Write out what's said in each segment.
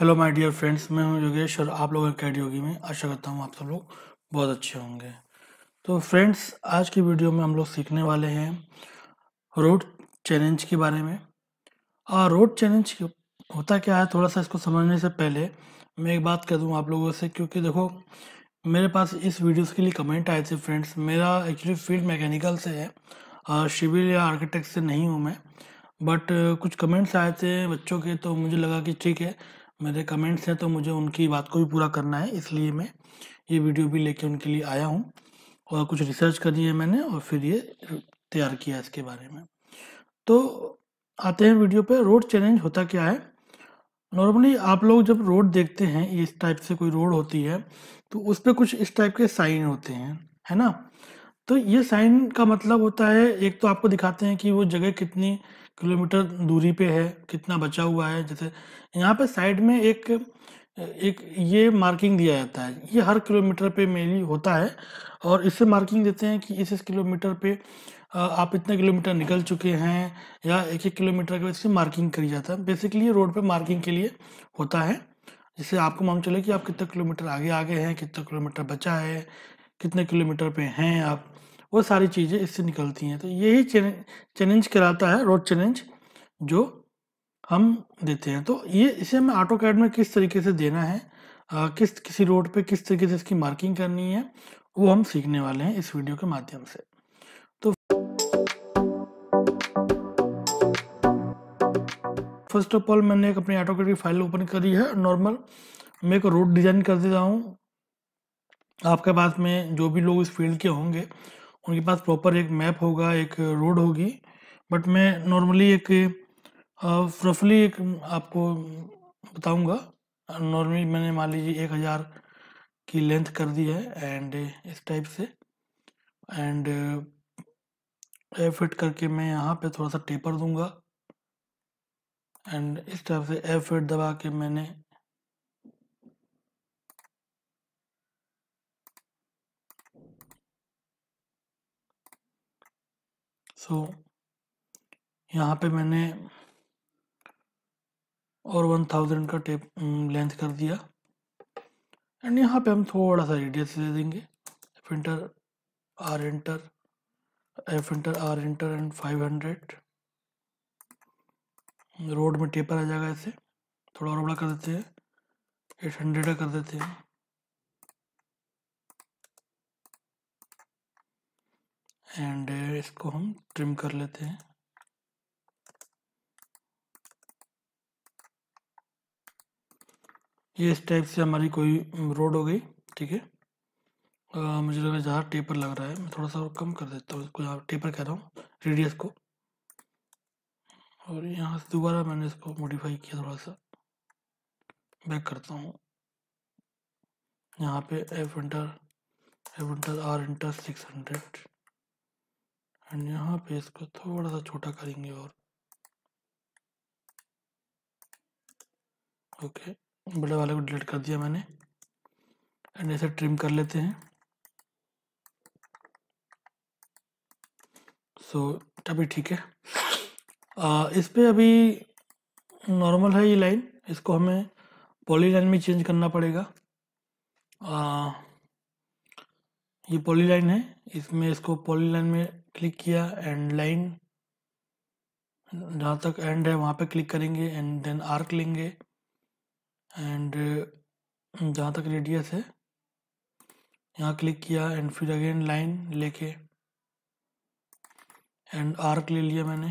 hello my dear friends मैं हूं योगेश और आप लोग अकेड योगी में आशा करता हूं आप सब लोग बहुत अच्छे होंगे तो फ्रेंड्स आज की वीडियो में हम लोग सीखने वाले हैं रोड चैलेंज के बारे में और रोड चैलेंज होता क्या है थोड़ा सा इसको समझने से पहले मैं एक बात कर दूँ आप लोगों से क्योंकि देखो मेरे पास इस वीडियोस के लिए कमेंट आए थे फ्रेंड्स मेरा एक्चुअली फील्ड मैकेनिकल से है सिविल या आर्किटेक्ट से नहीं हूँ मैं बट कुछ कमेंट्स आए थे बच्चों के तो मुझे लगा कि ठीक है मेरे कमेंट्स हैं तो मुझे उनकी बात को भी पूरा करना है इसलिए मैं ये वीडियो भी लेके उनके लिए आया हूँ और कुछ रिसर्च करी है मैंने और फिर ये तैयार किया इसके बारे में तो आते हैं वीडियो पे रोड चैलेंज होता क्या है नॉर्मली आप लोग जब रोड देखते हैं इस टाइप से कोई रोड होती है तो उस पर कुछ इस टाइप के साइन होते हैं है ना तो ये साइन का मतलब होता है एक तो आपको दिखाते हैं कि वो जगह कितनी किलोमीटर दूरी पे है कितना बचा हुआ है जैसे यहाँ पे साइड में एक एक ये मार्किंग दिया जाता है ये हर किलोमीटर पे मेनली होता है और इससे मार्किंग देते हैं कि इस इस किलोमीटर पे आप इतने किलोमीटर निकल चुके हैं या एक एक किलोमीटर के इससे मार्किंग करी जाता है बेसिकली ये रोड पे मार्किंग के लिए होता है जिससे आपको मालूम चले कि आप कितने किलोमीटर आगे आगे हैं कितना किलोमीटर बचा है कितने किलोमीटर पे हैं आप वो सारी चीज़ें इससे निकलती हैं तो यही चैलेंज कराता है रोड चैलेंज जो हम देते हैं तो ये इसे हमें ऑटो कैड में किस तरीके से देना है आ, किस किसी रोड पे किस तरीके से इसकी मार्किंग करनी है वो हम सीखने वाले हैं इस वीडियो के माध्यम से तो फर्स्ट ऑफ ऑल मैंने एक अपनी ऑटो कैड की फाइल ओपन करी है नॉर्मल मैं एक रोड डिजाइन कर देता हूँ आपके पास में जो भी लोग इस फील्ड के होंगे उनके पास प्रॉपर एक मैप होगा एक रोड होगी बट मैं नॉर्मली एक रफली एक आपको बताऊंगा नॉर्मली मैंने मान लीजिए एक हज़ार की लेंथ कर दी है एंड इस टाइप से एंड फिट करके मैं यहाँ पे थोड़ा सा टेपर दूंगा एंड इस टाइप से एफिट फिट दबा के मैंने सो तो so, यहाँ पे मैंने और वन थाउजेंड का टेप लेंथ कर दिया एंड यहाँ पे हम थोड़ा सा रेडियस दे देंगे F enter R enter F enter R enter and five hundred road में टेपर आ जाएगा ऐसे थोड़ा और बड़ा कर देते हैं एट हंड्रेड का कर देते हैं एंड uh, इसको हम ट्रिम कर लेते हैं ये इस टाइप से हमारी कोई रोड हो गई ठीक है मुझे लग रहा है ज़्यादा टेपर लग रहा है मैं थोड़ा सा और कम कर देता हूँ इसको यहाँ टेपर कह रहा हूँ रेडियस को और यहाँ से दोबारा मैंने इसको मॉडिफाई किया थोड़ा सा बैक करता हूँ यहाँ पे F enter F enter R enter six hundred and यहाँ पे इसको थोड़ा सा छोटा करेंगे और ओके okay, बड़े वाले को डिलीट कर दिया मैंने एंड ऐसे ट्रिम कर लेते हैं सो so, तभी ठीक है आ, इस पर अभी नॉर्मल है ये लाइन इसको हमें पॉली लाइन में चेंज करना पड़ेगा आ, ये पॉली लाइन है इसमें इसको पॉली लाइन में क्लिक किया एंड लाइन जहाँ तक एंड है वहाँ पे क्लिक करेंगे एंड देन आर्क लेंगे एंड जहाँ तक रेडियस है यहाँ क्लिक किया एंड फिर अगेन लाइन लेके एंड आर्क ले लिया मैंने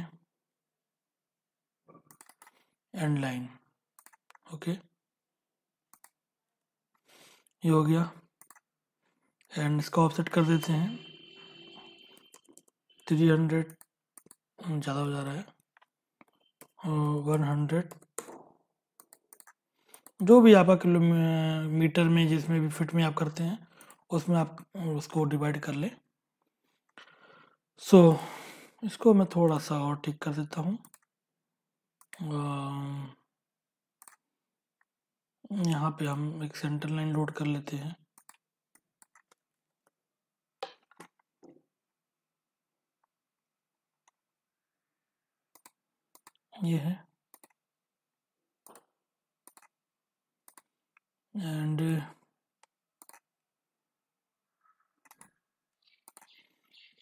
एंड लाइन ओके ये हो गया एंड इसको ऑफसेट कर देते हैं थ्री हंड्रेड ज़्यादा हो जा रहा है वन हंड्रेड जो भी आपका किलो मीटर में जिसमें भी फिट में आप करते हैं उसमें आप उसको डिवाइड कर लें सो so, इसको मैं थोड़ा सा और ठीक कर देता हूँ यहाँ पे हम एक सेंटर लाइन लोड कर लेते हैं ये है एंड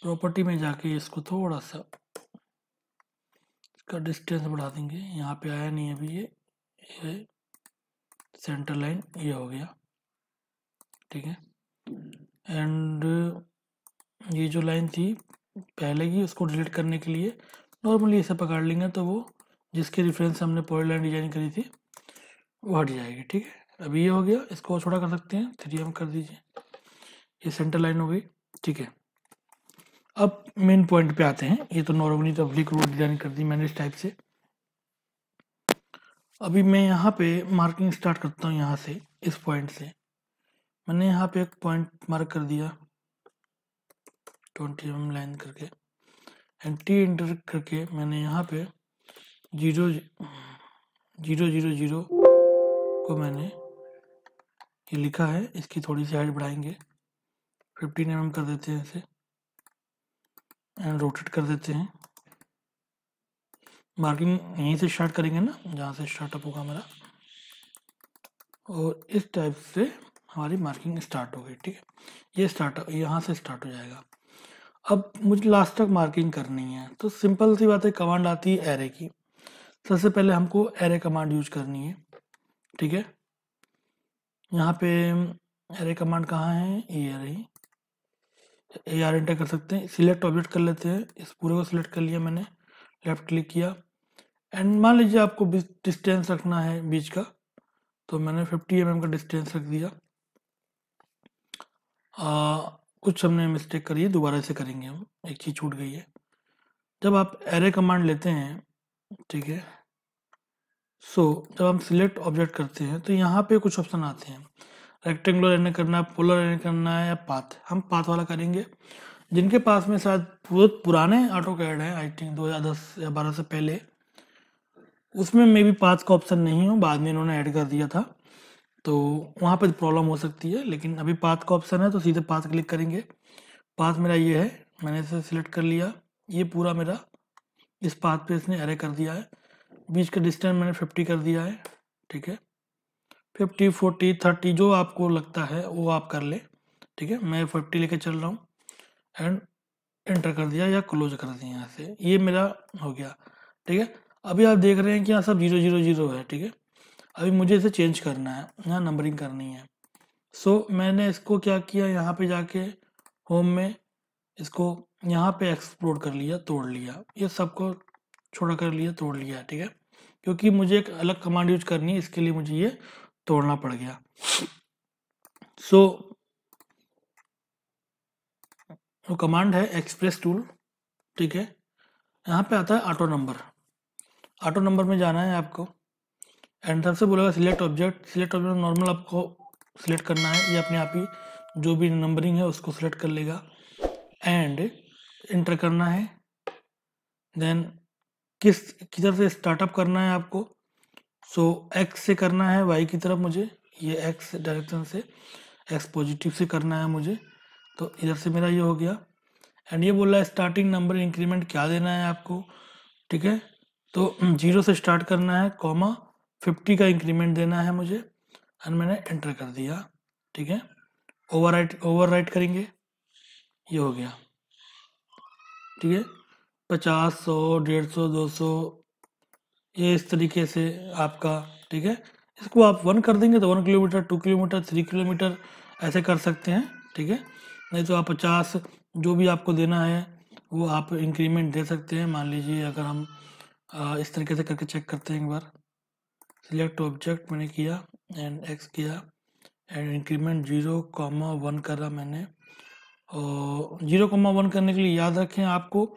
प्रॉपर्टी में जाके इसको थोड़ा सा इसका डिस्टेंस बढ़ा देंगे यहाँ पे आया नहीं अभी ये ये सेंटर लाइन ये हो गया ठीक है एंड ये जो लाइन थी पहले की उसको डिलीट करने के लिए नॉर्मली इसे पकड़ लेंगे तो वो जिसके रेफरेंस हमने पॉइंट लाइन डिजाइन करी थी वो हट जाएगी ठीक है अभी ये हो गया इसको और छोटा कर सकते हैं थ्री एम कर दीजिए ये सेंटर लाइन हो गई ठीक है अब मेन पॉइंट पे आते हैं ये तो नॉर्मली तो अब्लिक रोड डिजाइन कर दी मैंने इस टाइप से अभी मैं यहाँ पे मार्किंग स्टार्ट करता हूँ यहाँ से इस पॉइंट से मैंने यहाँ पे एक पॉइंट मार्क कर दिया ट्वेंटी एम लाइन करके एंड टी इंटर करके मैंने यहाँ पे जीरो जीरो जीरो जीरो को मैंने ये लिखा है इसकी थोड़ी सी हाइट बढ़ाएंगे फिफ्टीन एम mm कर देते हैं इसे एंड रोटेट कर देते हैं मार्किंग यहीं से स्टार्ट करेंगे ना जहाँ से स्टार्टअप होगा हमारा और इस टाइप से हमारी मार्किंग स्टार्ट हो गई ठीक है ये स्टार्ट यहाँ से स्टार्ट हो जाएगा अब मुझे लास्ट तक मार्किंग करनी है तो सिंपल सी बात है कमांड आती है एरे की सबसे पहले हमको एरे कमांड यूज करनी है ठीक है यहाँ पे एरे कमांड कहाँ है आर ही ए आर एंटर कर सकते हैं सिलेक्ट ऑब्जेक्ट कर लेते हैं इस पूरे को सिलेक्ट कर लिया मैंने लेफ्ट क्लिक किया एंड मान लीजिए आपको डिस्टेंस रखना है बीच का तो मैंने 50 एम mm का डिस्टेंस रख दिया आ, कुछ हमने मिस्टेक करी है दोबारा से करेंगे हम एक चीज़ छूट गई है जब आप एरे कमांड लेते हैं ठीक है सो जब हम सिलेक्ट ऑब्जेक्ट करते हैं तो यहाँ पे कुछ ऑप्शन आते हैं रेक्टेंगुलर एन करना है पोलर एन करना है या पाथ हम पाथ वाला करेंगे जिनके पास में शायद बहुत पुराने ऑटो कैड हैं आई थिंक दस या बारह से पहले उसमें मे भी पाथ का ऑप्शन नहीं हो बाद में इन्होंने ऐड कर दिया था तो वहाँ पर प्रॉब्लम हो सकती है लेकिन अभी पाथ का ऑप्शन है तो सीधे पाथ क्लिक करेंगे पाथ मेरा ये है मैंने इसे सिलेक्ट कर लिया ये पूरा मेरा इस पाथ पे इसने एरे कर दिया है बीच का डिस्टेंस मैंने फिफ्टी कर दिया है ठीक है फिफ्टी फोर्टी थर्टी जो आपको लगता है वो आप कर ले ठीक है मैं फिफ्टी लेके चल रहा हूँ एंड एंटर कर दिया या क्लोज कर दिया यहाँ से ये मेरा हो गया ठीक है अभी आप देख रहे हैं कि यहाँ सब जीरो जीरो जीरो है ठीक है अभी मुझे इसे चेंज करना है यहाँ नंबरिंग करनी है सो so, मैंने इसको क्या किया यहाँ पे जाके होम में इसको यहाँ पे एक्सप्लोर कर लिया तोड़ लिया ये सबको छोड़ा कर लिया तोड़ लिया ठीक है क्योंकि मुझे एक अलग कमांड यूज करनी है इसके लिए मुझे ये तोड़ना पड़ गया सो so, तो कमांड है एक्सप्रेस टूल ठीक है यहाँ पे आता है ऑटो नंबर ऑटो नंबर में जाना है आपको एंड सबसे बोलेगा select object select object normal आपको सिलेक्ट करना है ये अपने आप ही जो भी नंबरिंग है उसको सिलेक्ट कर लेगा एंड इंटर करना है देन किस किधर से स्टार्टअप करना है आपको सो so, एक्स से करना है वाई की तरफ मुझे ये एक्स डायरेक्शन से एक्स पॉजिटिव से करना है मुझे तो इधर से मेरा ये हो गया एंड ये बोल रहा है स्टार्टिंग नंबर इंक्रीमेंट क्या देना है आपको ठीक है तो जीरो से स्टार्ट करना है कॉमा फिफ्टी का इंक्रीमेंट देना है मुझे एंड मैंने एंटर कर दिया ठीक है ओवर राइट ओवर राइट करेंगे ये हो गया ठीक है पचास सौ डेढ़ सौ दो सौ ये इस तरीके से आपका ठीक है इसको आप वन कर देंगे तो one kilometre two kilometre three kilometre ऐसे कर सकते हैं ठीक है नहीं तो आप पचास जो भी आपको देना है वो आप इंक्रीमेंट दे सकते हैं मान लीजिए अगर हम आ, इस तरीके से करके चेक करते हैं एक बार सिलेक्ट ऑब्जेक्ट मैंने किया एंड एक्स किया and increment zero comma one करा मैंने जीरो कोमा वन करने के लिए याद रखें आपको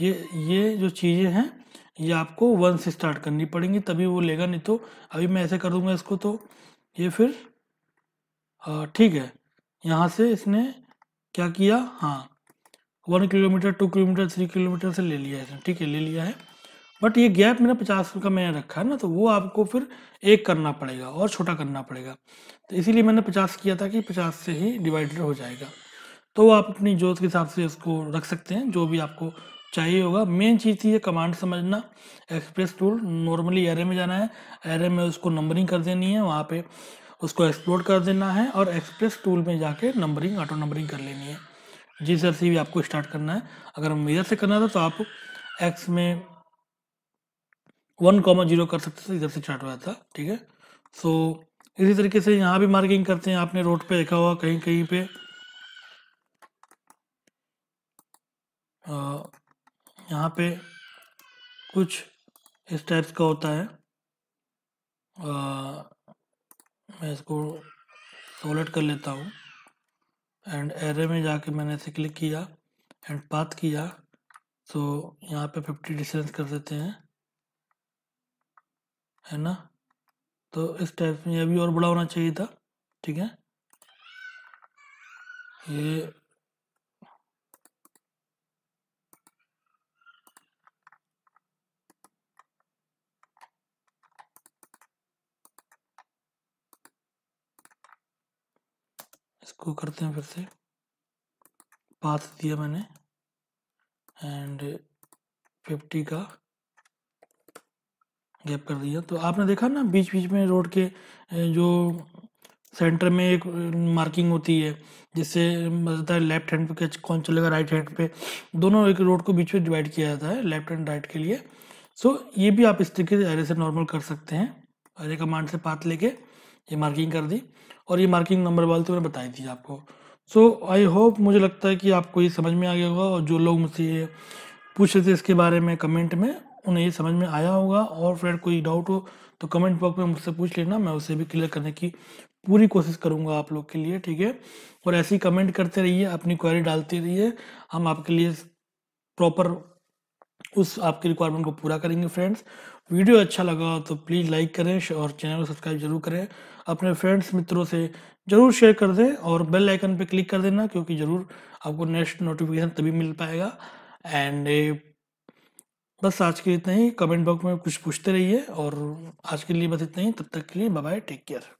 ये ये जो चीज़ें हैं ये आपको वन से स्टार्ट करनी पड़ेंगी तभी वो लेगा नहीं तो अभी मैं ऐसे कर दूंगा इसको तो ये फिर ठीक है यहाँ से इसने क्या किया हाँ one kilometre two kilometre three kilometre से ले लिया इसने ठीक है ले लिया है बट ये गैप मैंने पचास का मैंने रखा है ना तो वो आपको फिर एक करना पड़ेगा और छोटा करना पड़ेगा तो इसीलिए मैंने पचास किया था कि पचास से ही डिवाइडेड हो जाएगा तो आप अपनी जोत के हिसाब से उसको रख सकते हैं जो भी आपको चाहिए होगा मेन चीज़ थी ये कमांड समझना एक्सप्रेस टूल नॉर्मली एरे में जाना है एरे में उसको नंबरिंग कर देनी है वहाँ पे उसको एक्सप्लोर कर देना है और एक्सप्रेस टूल में जाके नंबरिंग ऑटो नंबरिंग कर लेनी है जी सर सी भी आपको स्टार्ट करना है अगर मेजर से करना था तो आप एक्स में वन कॉमा जीरो कर सकते थे इधर से स्टार्ट हुआ था ठीक है सो इसी तरीके से यहाँ भी मार्किंग करते हैं आपने रोड पर देखा हुआ कहीं कहीं पर यहाँ पे कुछ इस टाइप्स का होता है आ, मैं इसको सोलट कर लेता हूँ एंड एरे में जाके मैंने इसे क्लिक किया एंड पाथ किया तो यहाँ पे फिफ्टी डिस्टेंस कर देते हैं है ना तो इस टाइप में अभी और बड़ा होना चाहिए था ठीक है ये इसको करते हैं फिर से पाथ दिया मैंने एंड फिफ्टी का गैप कर दिया तो आपने देखा ना बीच बीच में रोड के जो सेंटर में एक मार्किंग होती है जिससे बताता है लेफ्ट हैंड पे कौन चलेगा राइट हैंड पे दोनों एक रोड को बीच में डिवाइड किया जाता है लेफ्ट एंड राइट के लिए सो ये भी आप इस तरीके से एरे से नॉर्मल कर सकते हैं एरे कमांड से पाथ लेके ये मार्किंग कर दी और ये मार्किंग नंबर वाले तो मैंने बताई थी आपको सो आई होप मुझे लगता है कि आपको ये समझ में आ गया होगा और जो लोग मुझसे ये पूछ रहे थे इसके बारे में कमेंट में उन्हें ये समझ में आया होगा और फिर कोई डाउट हो तो कमेंट बॉक्स में मुझसे पूछ लेना मैं उसे भी क्लियर करने की पूरी कोशिश करूँगा आप लोग के लिए ठीक है और ऐसे ही कमेंट करते रहिए अपनी क्वेरी डालते रहिए हम आपके लिए प्रॉपर उस आपकी रिक्वायरमेंट को पूरा करेंगे फ्रेंड्स वीडियो अच्छा लगा तो प्लीज़ लाइक करें और चैनल को सब्सक्राइब जरूर करें अपने फ्रेंड्स मित्रों से ज़रूर शेयर कर दें और बेल आइकन पर क्लिक कर देना क्योंकि ज़रूर आपको नेक्स्ट नोटिफिकेशन तभी मिल पाएगा एंड बस आज के लिए इतना ही कमेंट बॉक्स में कुछ पूछते रहिए और आज के लिए बस इतना ही तब तक के लिए बाय टेक केयर